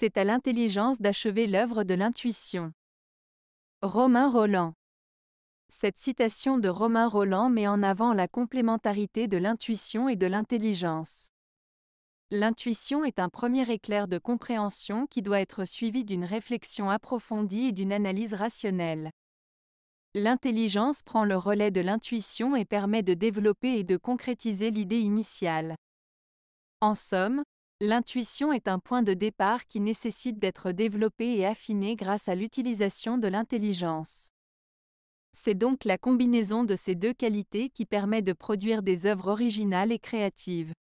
c'est à l'intelligence d'achever l'œuvre de l'intuition. Romain Roland Cette citation de Romain Roland met en avant la complémentarité de l'intuition et de l'intelligence. L'intuition est un premier éclair de compréhension qui doit être suivi d'une réflexion approfondie et d'une analyse rationnelle. L'intelligence prend le relais de l'intuition et permet de développer et de concrétiser l'idée initiale. En somme, L'intuition est un point de départ qui nécessite d'être développé et affiné grâce à l'utilisation de l'intelligence. C'est donc la combinaison de ces deux qualités qui permet de produire des œuvres originales et créatives.